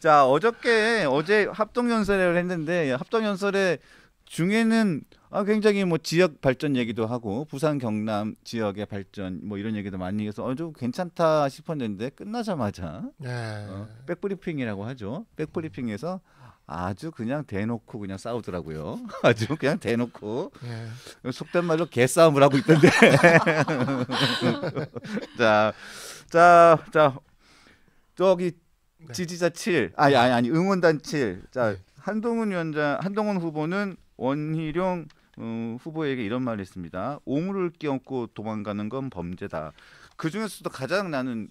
자 어저께 어제 합동 연설을 했는데 합동 연설에 중에는 아, 굉장히 뭐 지역 발전 얘기도 하고 부산 경남 지역의 발전 뭐 이런 얘기도 많이 해서 어좀 괜찮다 싶었는데 끝나자마자 네. 어, 백브리핑이라고 하죠. 백브리핑에서 아주 그냥 대놓고 그냥 싸우더라고요. 아주 그냥 대놓고 네. 속된 말로 개싸움을 하고 있던데. 자, 자, 자, 저기 네. 지지자 7, 아니 예, 아니 아니 응원단 7. 자 네. 한동훈 위원장, 한동훈 후보는 원희룡 어, 후보에게 이런 말을 했습니다. 옹을 끼얹고 도망가는 건 범죄다. 그 중에서도 가장 나는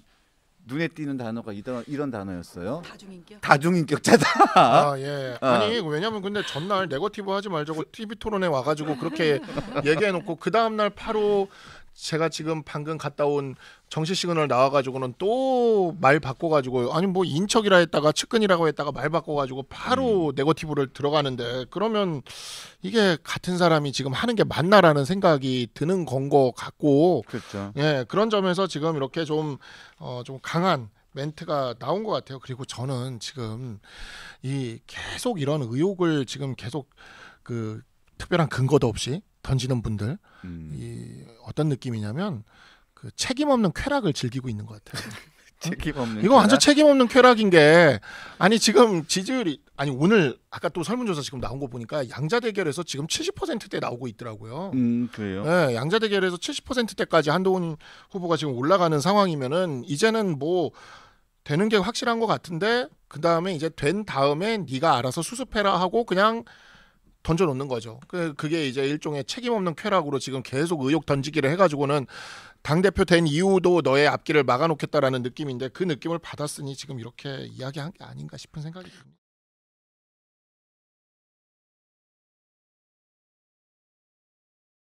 눈에 띄는 단어가 이런, 이런 단어였어요. 다중인격. 다중인격자다. 아 예. 아. 아니 왜냐면 근데 전날 네거티브 하지 말자고 TV 토론에 와가지고 그렇게 얘기해놓고 그 다음 날 바로 제가 지금 방금 갔다 온 정시 시그널 나와가지고는 또 말 바꿔가지고 아니 뭐 인척이라 했다가 측근이라고 했다가 말 바꿔가지고 바로 음. 네거티브를 들어가는데 그러면 이게 같은 사람이 지금 하는 게 맞나라는 생각이 드는 건 거 같고 그렇죠. 예 그런 점에서 지금 이렇게 좀좀 어, 좀 강한 멘트가 나온 것 같아요. 그리고 저는 지금 이 계속 이런 의혹을 지금 계속 그 특별한 근거도 없이 던지는 분들 음. 이 어떤 느낌이냐면 그 책임 없는 쾌락을 즐기고 있는 것 같아요. 책임 없는 이거 완전 책임 없는 쾌락인 게 아니 지금 지지율이 아니 오늘 아까 또 설문조사 지금 나온 거 보니까 양자 대결에서 지금 70%대 나오고 있더라고요. 음 그래요. 네, 양자 대결에서 70%대까지 한동훈 후보가 지금 올라가는 상황이면은 이제는 뭐 되는 게 확실한 것 같은데 그 다음에 이제 된 다음에 네가 알아서 수습해라 하고 그냥 던져놓는 거죠. 그, 그게 이제 일종의 책임 없는 쾌락으로 지금 계속 의혹 던지기를 해가지고는 당대표 된 이후도 너의 앞길을 막아놓겠다라는 느낌인데 그 느낌을 받았으니 지금 이렇게 이야기한 게 아닌가 싶은 생각이 듭니다.